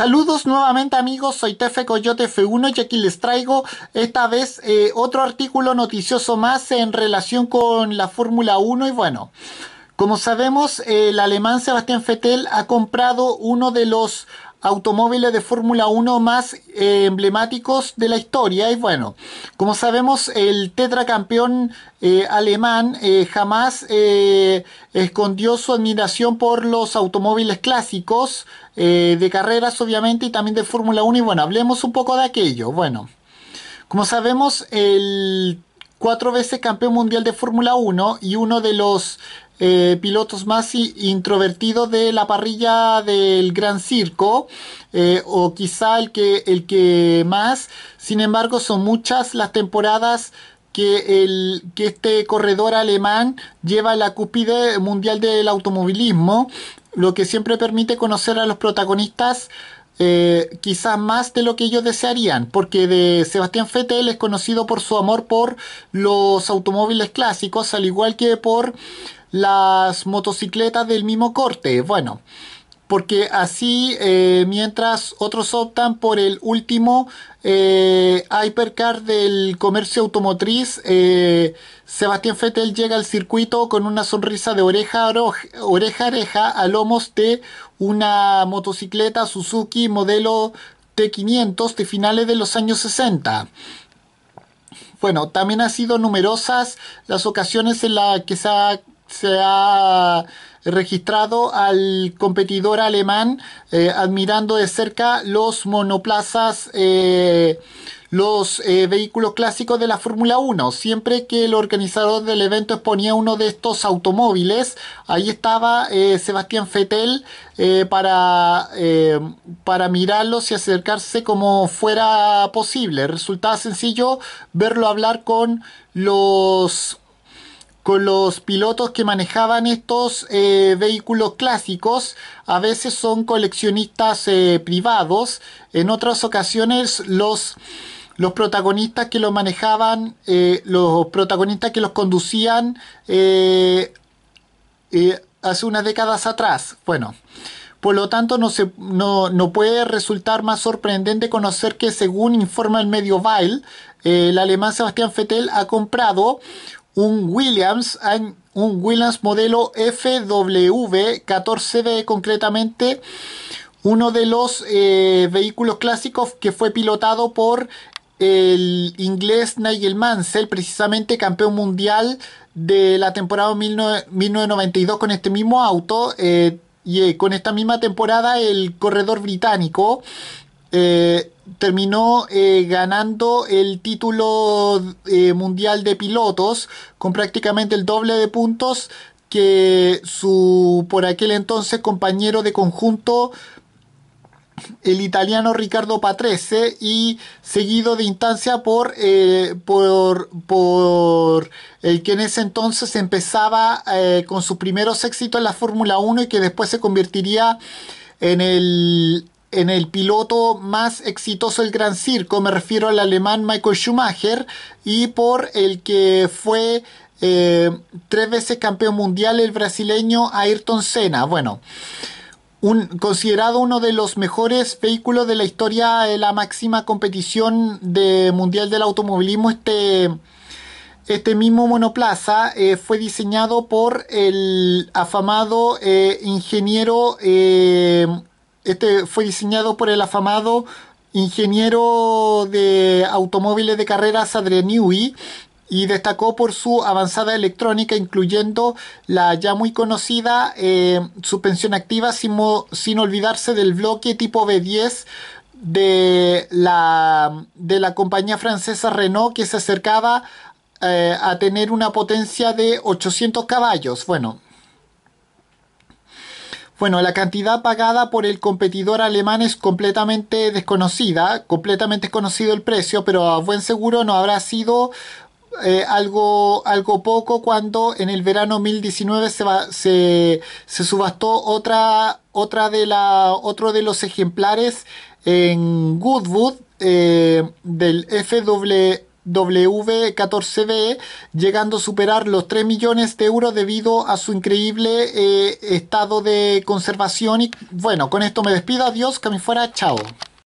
Saludos nuevamente amigos, soy Tefe Coyote F1 y aquí les traigo esta vez eh, otro artículo noticioso más en relación con la Fórmula 1 y bueno, como sabemos el alemán Sebastián Fettel ha comprado uno de los automóviles de Fórmula 1 más eh, emblemáticos de la historia. Y bueno, como sabemos, el tetracampeón eh, alemán eh, jamás escondió su admiración por los automóviles clásicos de carreras, obviamente, y también de Fórmula 1. Y bueno, hablemos un poco de aquello. Bueno, como sabemos, el cuatro veces campeón mundial de Fórmula 1 y uno de los eh, pilotos más introvertidos de la parrilla del Gran Circo, eh, o quizá el que, el que más. Sin embargo, son muchas las temporadas que, el, que este corredor alemán lleva la cúpide mundial del automovilismo, lo que siempre permite conocer a los protagonistas eh, quizás más de lo que ellos desearían, porque de Sebastián fettel es conocido por su amor por los automóviles clásicos, al igual que por las motocicletas del mismo corte. Bueno, porque así eh, mientras otros optan por el último eh, hypercar del comercio automotriz, eh, Sebastián Fettel llega al circuito con una sonrisa de oreja a oreja, oreja a lomos de una motocicleta Suzuki modelo T500 de finales de los años 60. Bueno, también han sido numerosas las ocasiones en las que se ha se ha registrado al competidor alemán eh, admirando de cerca los monoplazas, eh, los eh, vehículos clásicos de la Fórmula 1. Siempre que el organizador del evento exponía uno de estos automóviles, ahí estaba Sebastián Fettel para, para mirarlos y acercarse como fuera posible. Resultaba sencillo verlo hablar con los con los pilotos que manejaban estos eh, vehículos clásicos. A veces son coleccionistas eh, privados, en otras ocasiones los, los protagonistas que los manejaban, eh, los protagonistas que los conducían hace unas décadas atrás. Bueno. Por lo tanto, no, no, puede resultar más sorprendente conocer que, según informa el medio Weil, el alemán Sebastián Fettel ha comprado un Williams, un Williams modelo FW14B concretamente, uno de los eh, vehículos clásicos que fue pilotado por el inglés Nigel Mansell, precisamente campeón mundial de la temporada 1992 con este mismo auto. Eh, y eh, con esta misma temporada el corredor británico eh, terminó eh, ganando el título eh, mundial de pilotos con prácticamente el doble de puntos que su por aquel entonces compañero de conjunto el italiano Ricardo Patrese y seguido de instancia por, por, por el que en ese entonces empezaba con sus primeros éxitos en la Fórmula 1 y que después se convertiría en el en el piloto más exitoso del Gran Circo, me refiero al alemán Michael Schumacher, y por el que fue eh, tres veces campeón mundial el brasileño Ayrton Senna. Bueno, un, considerado uno de los mejores vehículos de la historia de eh, la máxima competición de mundial del automovilismo, este, este mismo monoplaza eh, fue diseñado por el afamado ingeniero este fue diseñado por el afamado ingeniero de automóviles de carreras Adrian Newey y destacó por su avanzada electrónica, incluyendo la ya muy conocida eh, suspensión activa, sin, olvidarse del bloque tipo B10 de la, de la compañía francesa Renault, que se acercaba eh, a tener una potencia de 800 caballos. Bueno, bueno, la cantidad pagada por el competidor alemán es completamente desconocida, completamente desconocido el precio, pero a buen seguro no habrá sido eh, algo, algo poco cuando en el verano 2019 se, se, subastó otra, otra de la, otro de los ejemplares en Goodwood eh, del FW, W14B, llegando a superar los 3 millones de euros debido a su increíble eh, estado de conservación. Y bueno, con esto me despido, adiós, que me fuera, chao.